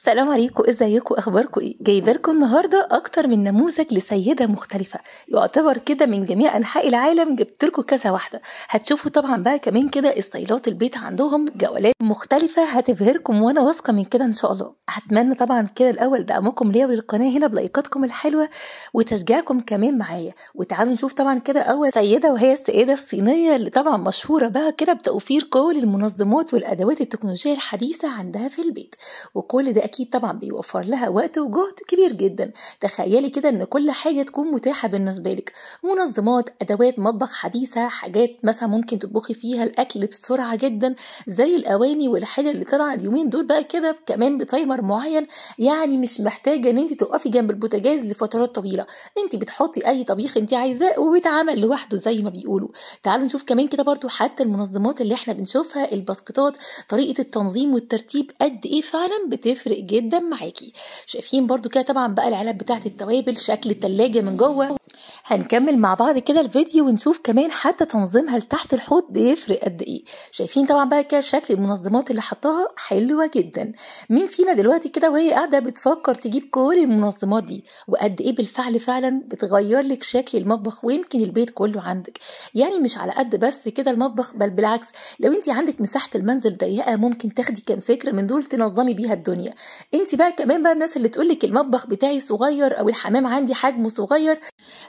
السلام عليكم ازيكم اخباركم ايه جايبه لكم النهارده اكتر من نموذج لسيده مختلفه يعتبر كده من جميع انحاء العالم جبت لكم كذا واحده هتشوفوا طبعا بقى كمان كده استايلات البيت عندهم جولات مختلفه هتبهركم وانا واثقه من كده ان شاء الله هتمنى طبعا كده الاول دعمكم ليا وللقناه هنا بلايكاتكم الحلوه وتشجيعكم كمان معايا وتعالوا نشوف طبعا كده اول سيده وهي السيده الصينيه اللي طبعا مشهوره بقى كده بتوفير كل المنظمات والادوات التكنولوجيه الحديثه عندها في البيت وكل ده أكيد طبعا بيوفر لها وقت وجهد كبير جدا تخيلي كده إن كل حاجة تكون متاحة بالنسبة لك منظمات أدوات مطبخ حديثة حاجات مثلا ممكن تطبخي فيها الأكل بسرعة جدا زي الأواني والحاجة اللي طالعة اليومين دول بقى كده كمان بتايمر معين يعني مش محتاجة إن أنت تقفي جنب البوتاجاز لفترات طويلة أنت بتحطي أي طبيخ أنت عايزاه وبيتعمل لوحده زي ما بيقولوا تعالوا نشوف كمان كده برضو حتى المنظمات اللي احنا بنشوفها الباسكتات طريقة التنظيم والترتيب قد إيه فعلا بتفرق فارق جدا معاكي شايفين برضو كده طبعا بقى العلب بتاعت التوابل شكل التلاجة من جوه هنكمل مع بعض كده الفيديو ونشوف كمان حتى تنظيمها لتحت الحوض بيفرق قد ايه شايفين طبعا بقى كده شكل المنظمات اللي حطاها حلوه جدا مين فينا دلوقتي كده وهي قاعده بتفكر تجيب كل المنظمات دي وقد ايه بالفعل فعلا بتغير لك شكل المطبخ ويمكن البيت كله عندك يعني مش على قد بس كده المطبخ بل بالعكس لو انت عندك مساحه المنزل ضيقه ممكن تاخدي كام فكره من دول تنظمي بيها الدنيا انت بقى كمان بقى الناس اللي تقول لك المطبخ بتاعي صغير او الحمام عندي حجمه صغير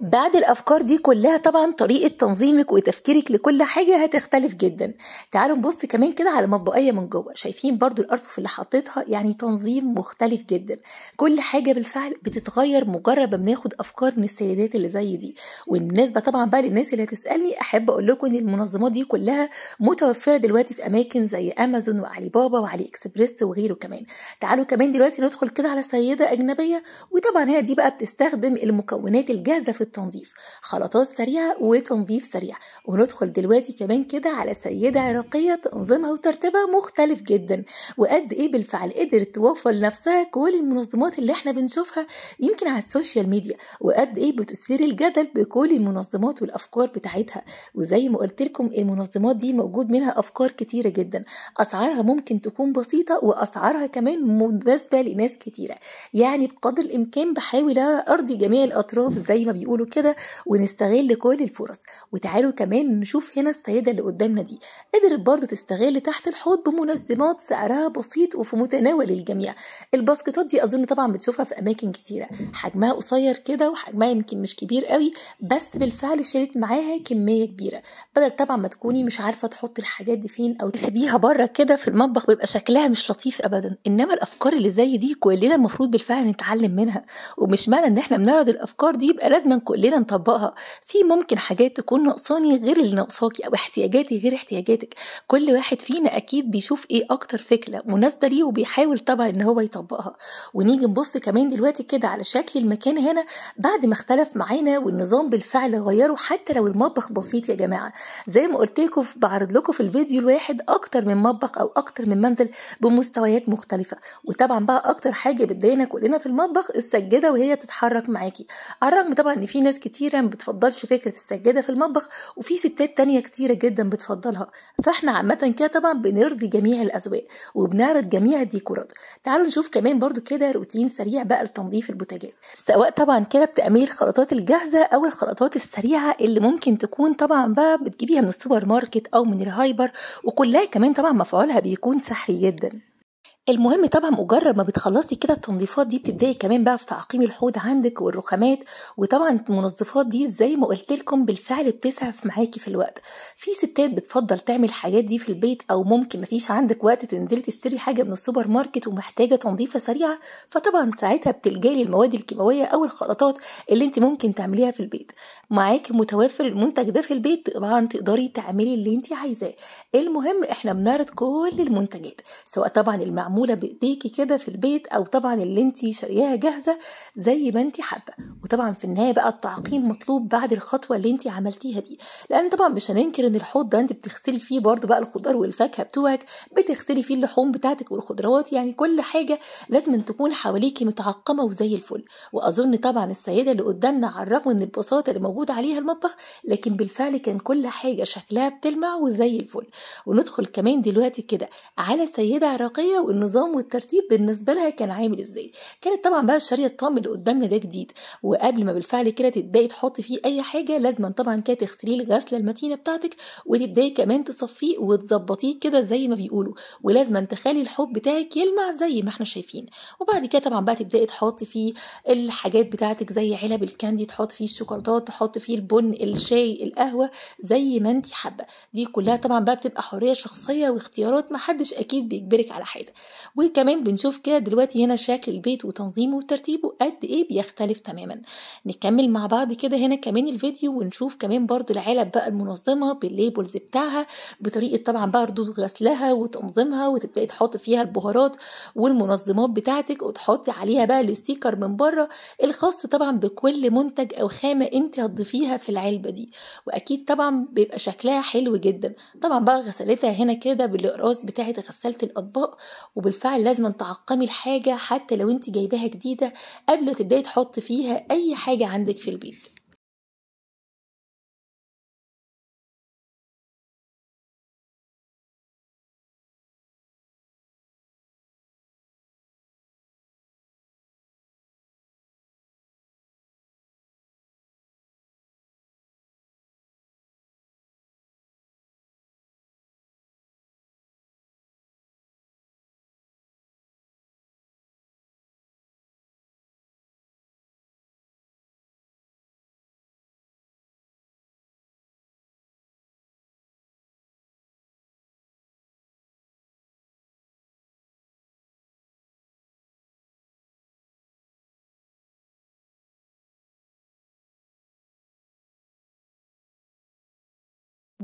بعد الافكار دي كلها طبعا طريقه تنظيمك وتفكيرك لكل حاجه هتختلف جدا تعالوا نبص كمان كده على مطبقيه من جوه شايفين برضو الارفف اللي حطيتها يعني تنظيم مختلف جدا كل حاجه بالفعل بتتغير مجرد ما بناخد افكار من السيدات اللي زي دي والمناسبه طبعا بقى للناس اللي هتسالني احب اقول لكم ان المنظمات دي كلها متوفره دلوقتي في اماكن زي امازون وعلي بابا وعلي اكسبريس وغيره كمان تعالوا كمان دلوقتي ندخل كده على سيده اجنبيه وطبعا هي دي بقى بتستخدم المكونات الجاهزه جاهزة في التنظيف خلطات سريعة وتنظيف سريع وندخل دلوقتي كمان كده على سيدة عراقية تنظيمها وترتيبها مختلف جدا وقد ايه بالفعل قدرت توفر لنفسها كل المنظمات اللي احنا بنشوفها يمكن على السوشيال ميديا وقد ايه بتثير الجدل بكل المنظمات والافكار بتاعتها وزي ما قلت لكم المنظمات دي موجود منها افكار كتيرة جدا اسعارها ممكن تكون بسيطة واسعارها كمان مناسبة لناس كتيرة يعني بقدر الامكان بحاول ارضي جميع الاطراف زي زي ما بيقولوا كده ونستغل كل الفرص وتعالوا كمان نشوف هنا السيدة اللي قدامنا دي قدرت برضو تستغل تحت الحوض بمنظمات سعرها بسيط وفي متناول الجميع الباسكتات دي أظن طبعا بتشوفها في أماكن كتيرة حجمها قصير كده وحجمها يمكن مش كبير قوي بس بالفعل شريت معاها كمية كبيرة بدل طبعا ما تكوني مش عارفة تحطي الحاجات دي فين أو تسيبيها بره كده في المطبخ بيبقى شكلها مش لطيف أبدا إنما الأفكار اللي زي دي كلنا المفروض بالفعل نتعلم منها ومش معنى إن إحنا بنعرض الأفكار دي يبقى فلازم كلنا نطبقها في ممكن حاجات تكون ناقصاني غير اللي ناقصاكي او احتياجاتي غير احتياجاتك كل واحد فينا اكيد بيشوف ايه اكتر فكره مناسبه ليه وبيحاول طبعا ان هو يطبقها ونيجي نبص كمان دلوقتي كده على شكل المكان هنا بعد ما اختلف معانا والنظام بالفعل غيره حتى لو المطبخ بسيط يا جماعه زي ما قلت لكم بعرض لكم في الفيديو الواحد اكتر من مطبخ او اكتر من منزل بمستويات مختلفه وطبعا بقى اكتر حاجه بتضايقنا كلنا في المطبخ السجاده وهي بتتحرك معاكي على الرغم طبعا ان في ناس كتيره ما بتفضلش فكره السجاده في المطبخ وفي ستات تانية كتيره جدا بتفضلها فاحنا عامه كده طبعا بنرضي جميع الاذواق وبنعرض جميع الديكورات تعالوا نشوف كمان برضو كده روتين سريع بقى لتنظيف البوتاجاز سواء طبعا كده بتعملي الخلطات الجاهزه او الخلطات السريعه اللي ممكن تكون طبعا بقى بتجيبيها من السوبر ماركت او من الهايبر وكلها كمان طبعا مفعولها بيكون سحري جدا المهم طبعا مجرد ما بتخلصي كده التنظيفات دي بتبداي كمان بقى في تعقيم الحوض عندك والرخامات وطبعا المنظفات دي زي ما قلت لكم بالفعل بتسعف معاكي في الوقت في ستات بتفضل تعمل الحاجات دي في البيت او ممكن مفيش عندك وقت تنزلي تشتري حاجه من السوبر ماركت ومحتاجه تنظيفه سريعه فطبعا ساعتها بتلجئي للمواد الكيماويه او الخلطات اللي انت ممكن تعمليها في البيت معاكي متوفر المنتج ده في البيت طبعا تقدري تعملي اللي انت عايزاه المهم احنا بنعرض كل المنتجات سواء طبعا المعموله بايديكي كده في البيت او طبعا اللي انت شارياها جاهزه زي ما انت حابه وطبعا في النهايه بقى التعقيم مطلوب بعد الخطوه اللي انت عملتيها دي لان طبعا مش هننكر ان الحوض ده انت بتغسلي فيه برده بقى الخضار والفاكهه بتوعك بتغسلي فيه اللحوم بتاعتك والخضروات يعني كل حاجه لازم تكون حواليكي متعقمه وزي الفل واظن طبعا السيده اللي قدامنا على الرغم من البساطه اللي موجود عليها المطبخ لكن بالفعل كان كل حاجة شكلها بتلمع وزي الفل وندخل كمان دلوقتي كده على سيدة عراقية والنظام والترتيب بالنسبة لها كان عامل ازاي كانت طبعا بقى شارية الطعم اللي قدامنا ده جديد وقبل ما بالفعل كده تبدأي تحطي فيه أي حاجة لازما طبعا كده تغسليه الغسلة المتينة بتاعتك وتبدأي كمان تصفيه وتظبطيه كده زي ما بيقولوا ولازما تخلي الحب بتاعك يلمع زي ما احنا شايفين وبعد كده طبعا بقى تبدأي تحطي فيه الحاجات بتاعتك زي علب الكاندي تحط فيه الشوكولاتات تحط تحط فيه البن الشاي القهوه زي ما انت حابه دي كلها طبعا بقى بتبقى حريه شخصيه واختيارات محدش اكيد بيجبرك على حاجه وكمان بنشوف كده دلوقتي هنا شكل البيت وتنظيمه وترتيبه قد ايه بيختلف تماما نكمل مع بعض كده هنا كمان الفيديو ونشوف كمان برضو العلب بقى المنظمه بالليبلز بتاعها بطريقه طبعا برضو غسلها وتنظيمها وتبداي تحطي فيها البهارات والمنظمات بتاعتك وتحطي عليها بقى الستيكر من بره الخاص طبعا بكل منتج او خامه انت تضيفيها في العلبه دي واكيد طبعا بيبقى شكلها حلو جدا طبعا بقى غسلتها هنا كده بالاقراص بتاعه غساله الاطباق وبالفعل لازم تعقمي الحاجه حتى لو انت جايباها جديده قبل ما تبداي تحطي فيها اي حاجه عندك في البيت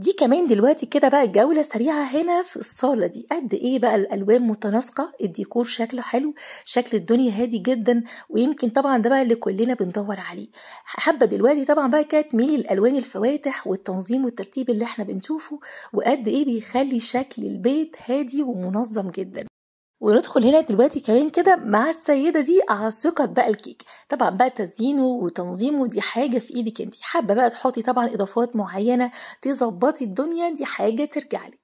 دي كمان دلوقتي كده بقى الجولة سريعة هنا في الصالة دي قد ايه بقى الألوان متناسقة الديكور شكله حلو شكل الدنيا هادي جدا ويمكن طبعا ده بقى اللي كلنا بندور عليه حابة دلوقتي طبعا بقى كده تميلي الالوان الفواتح والتنظيم والترتيب اللي احنا بنشوفه وقد ايه بيخلي شكل البيت هادي ومنظم جدا وندخل هنا دلوقتي كمان كده مع السيدة دي على بقى الكيك طبعا بقى تزيينه وتنظيمه دي حاجة في ايدك انتي حابة بقى تحطي طبعا اضافات معينة تظبطي الدنيا دي حاجة ترجعلي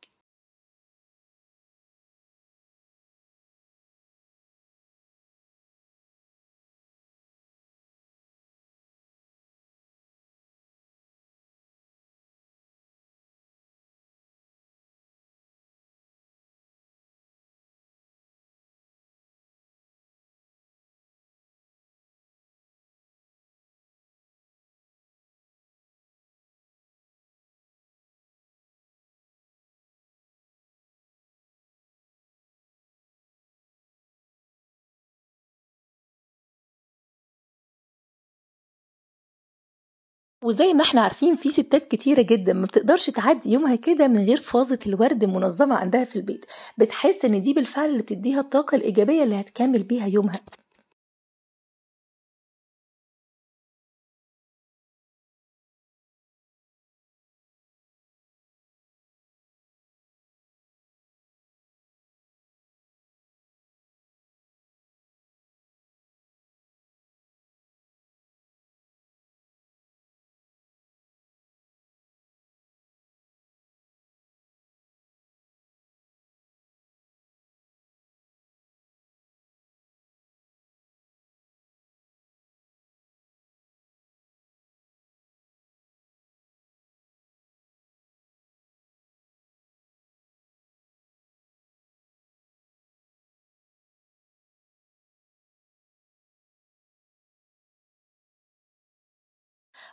وزي ما احنا عارفين في ستات كتيرة جدا ما بتقدرش تعدي يومها كده من غير فازة الورد منظمة عندها في البيت بتحس ان دي بالفعل اللي بتديها الطاقة الإيجابية اللي هتكمل بيها يومها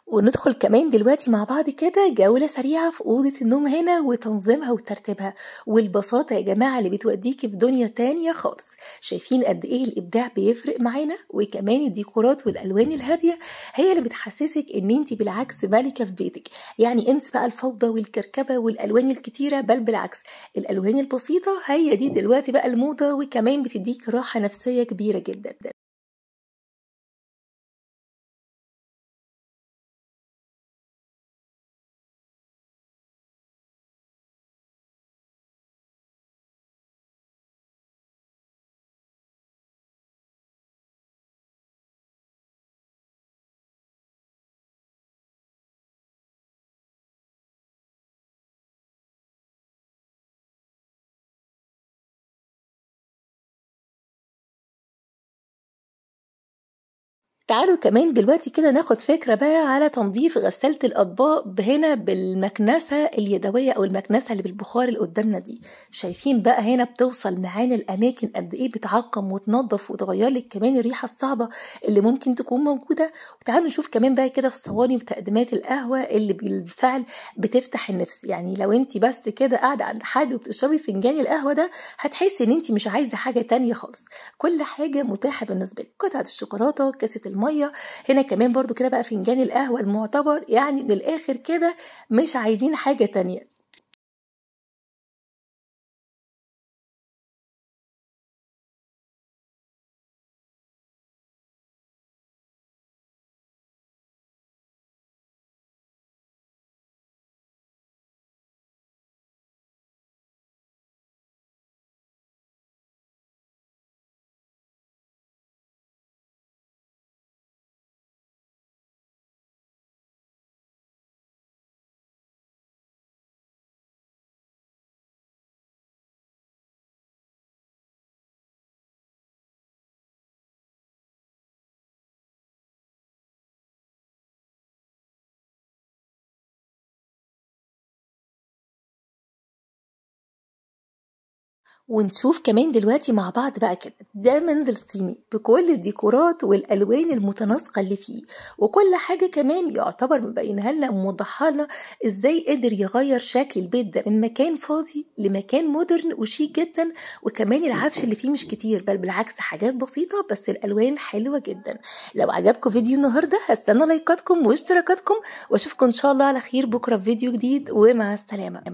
وندخل كمان دلوقتي مع بعض كده جولة سريعة في أوضة النوم هنا وتنظيمها وترتيبها والبساطة يا جماعة اللي بتوديكي في دنيا تانية خالص شايفين قد إيه الإبداع بيفرق معانا وكمان الديكورات والألوان الهادية هي اللي بتحسسك إن أنت بالعكس ملكة في بيتك يعني انس بقى الفوضى والكركبة والألوان الكتيرة بل بالعكس الألوان البسيطة هي دي دلوقتي بقى الموضة وكمان بتديك راحة نفسية كبيرة جدا تعالوا كمان دلوقتي كده ناخد فكرة بقى على تنظيف غسالة الأطباق هنا بالمكنسة اليدوية أو المكنسة اللي بالبخار اللي قدامنا دي شايفين بقى هنا بتوصل معانا الأماكن قد إيه بتعقم وتنظف وتغير لك كمان الريحة الصعبة اللي ممكن تكون موجودة وتعالوا نشوف كمان بقى كده الصواني وتقديمات القهوة اللي بالفعل بتفتح النفس يعني لو أنت بس كده قاعدة عند حد وبتشربي فنجان القهوة ده هتحسي إن أنت مش عايزة حاجة تانية خالص كل حاجة متاحة بالنسبة لك قطعة الشوكولاتة كاسة الميه هنا كمان برضو كده بقى فنجان القهوه المعتبر يعني من الاخر كده مش عايزين حاجه تانية ونشوف كمان دلوقتي مع بعض بقى كده ده منزل صيني بكل الديكورات والالوان المتناسقه اللي فيه وكل حاجه كمان يعتبر مبينها لنا موضحه ازاي قدر يغير شكل البيت ده من مكان فاضي لمكان مودرن وشيك جدا وكمان العفش اللي فيه مش كتير بل بالعكس حاجات بسيطه بس الالوان حلوه جدا لو عجبكم فيديو النهارده هستنى لايكاتكم واشتراكاتكم واشوفكم ان شاء الله على خير بكره في فيديو جديد ومع السلامه